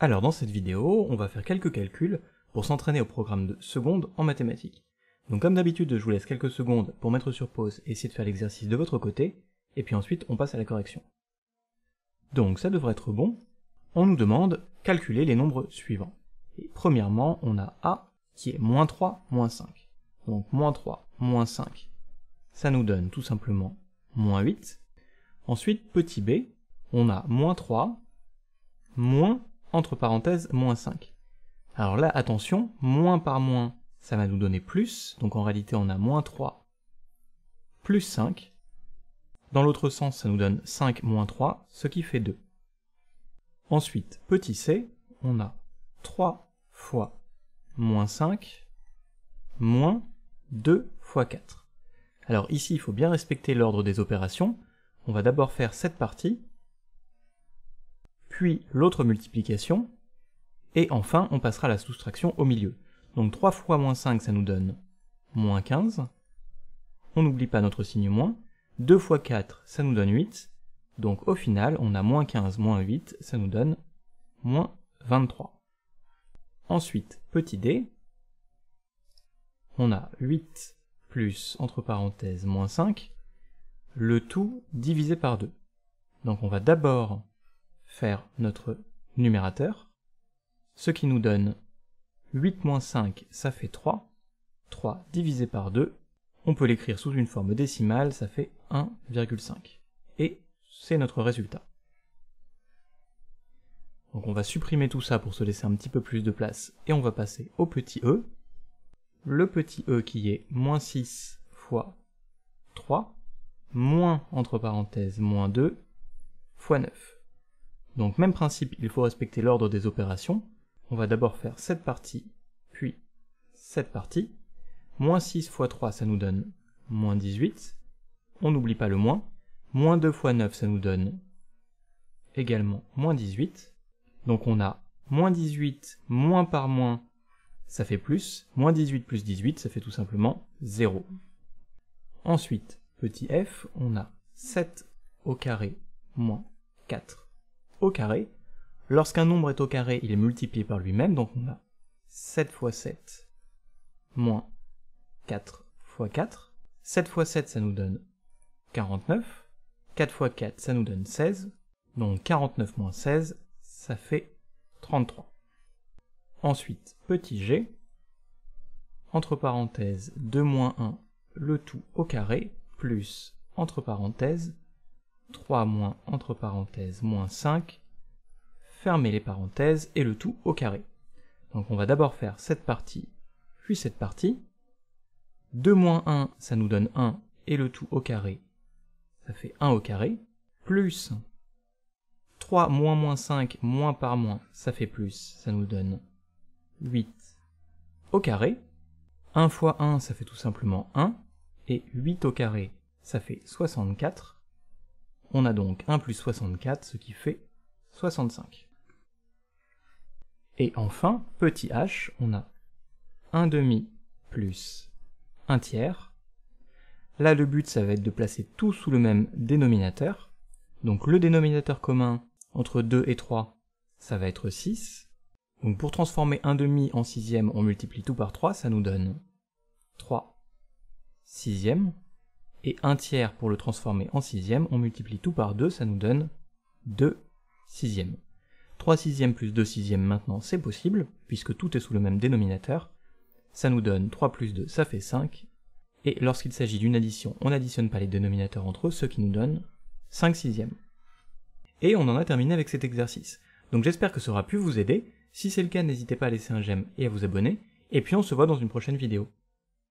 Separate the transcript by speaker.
Speaker 1: Alors dans cette vidéo, on va faire quelques calculs pour s'entraîner au programme de secondes en mathématiques. Donc comme d'habitude, je vous laisse quelques secondes pour mettre sur pause et essayer de faire l'exercice de votre côté, et puis ensuite on passe à la correction. Donc ça devrait être bon. On nous demande calculer les nombres suivants. Et premièrement, on a A qui est moins 3, moins 5. Donc moins 3, moins 5, ça nous donne tout simplement moins 8. Ensuite, petit b, on a moins 3, moins entre parenthèses, moins 5. Alors là, attention, moins par moins, ça va nous donner plus, donc en réalité on a moins 3 plus 5. Dans l'autre sens, ça nous donne 5 moins 3, ce qui fait 2. Ensuite, petit c, on a 3 fois moins 5, moins 2 fois 4. Alors ici, il faut bien respecter l'ordre des opérations. On va d'abord faire cette partie, puis l'autre multiplication, et enfin on passera la soustraction au milieu. Donc 3 fois moins 5 ça nous donne moins 15, on n'oublie pas notre signe moins, 2 fois 4 ça nous donne 8, donc au final on a moins 15 moins 8 ça nous donne moins 23. Ensuite, petit d, on a 8 plus, entre parenthèses, moins 5, le tout divisé par 2. Donc on va d'abord faire notre numérateur, ce qui nous donne 8 moins 5, ça fait 3. 3 divisé par 2, on peut l'écrire sous une forme décimale, ça fait 1,5. Et c'est notre résultat. Donc on va supprimer tout ça pour se laisser un petit peu plus de place, et on va passer au petit e. Le petit e qui est moins 6 fois 3, moins, entre parenthèses, moins 2, fois 9. Donc même principe, il faut respecter l'ordre des opérations. On va d'abord faire cette partie, puis cette partie. Moins 6 fois 3, ça nous donne moins 18. On n'oublie pas le moins. Moins 2 fois 9, ça nous donne également moins 18. Donc on a moins 18, moins par moins, ça fait plus. Moins 18 plus 18, ça fait tout simplement 0. Ensuite, petit f, on a 7 au carré moins 4 au carré. Lorsqu'un nombre est au carré, il est multiplié par lui-même, donc on a 7 fois 7 moins 4 fois 4. 7 fois 7, ça nous donne 49. 4 fois 4, ça nous donne 16. Donc 49 moins 16, ça fait 33. Ensuite, petit g, entre parenthèses 2 moins 1, le tout au carré, plus, entre parenthèses, 3 moins entre parenthèses moins 5, fermez les parenthèses et le tout au carré. Donc on va d'abord faire cette partie, puis cette partie. 2 moins 1, ça nous donne 1, et le tout au carré, ça fait 1 au carré, plus 3 moins moins 5 moins par moins, ça fait plus, ça nous donne 8 au carré. 1 fois 1, ça fait tout simplement 1, et 8 au carré, ça fait 64. On a donc 1 plus 64, ce qui fait 65. Et enfin, petit h, on a 1 demi plus 1 tiers. Là, le but, ça va être de placer tout sous le même dénominateur. Donc le dénominateur commun entre 2 et 3, ça va être 6. Donc pour transformer 1 demi en sixième, on multiplie tout par 3, ça nous donne 3 sixièmes et un tiers pour le transformer en sixième, on multiplie tout par 2, ça nous donne 2 sixièmes. 3 sixièmes plus 2 sixièmes maintenant, c'est possible, puisque tout est sous le même dénominateur. Ça nous donne 3 plus 2, ça fait 5. Et lorsqu'il s'agit d'une addition, on n'additionne pas les dénominateurs entre eux, ce qui nous donne 5 sixièmes. Et on en a terminé avec cet exercice. Donc j'espère que ça aura pu vous aider. Si c'est le cas, n'hésitez pas à laisser un j'aime et à vous abonner. Et puis on se voit dans une prochaine vidéo.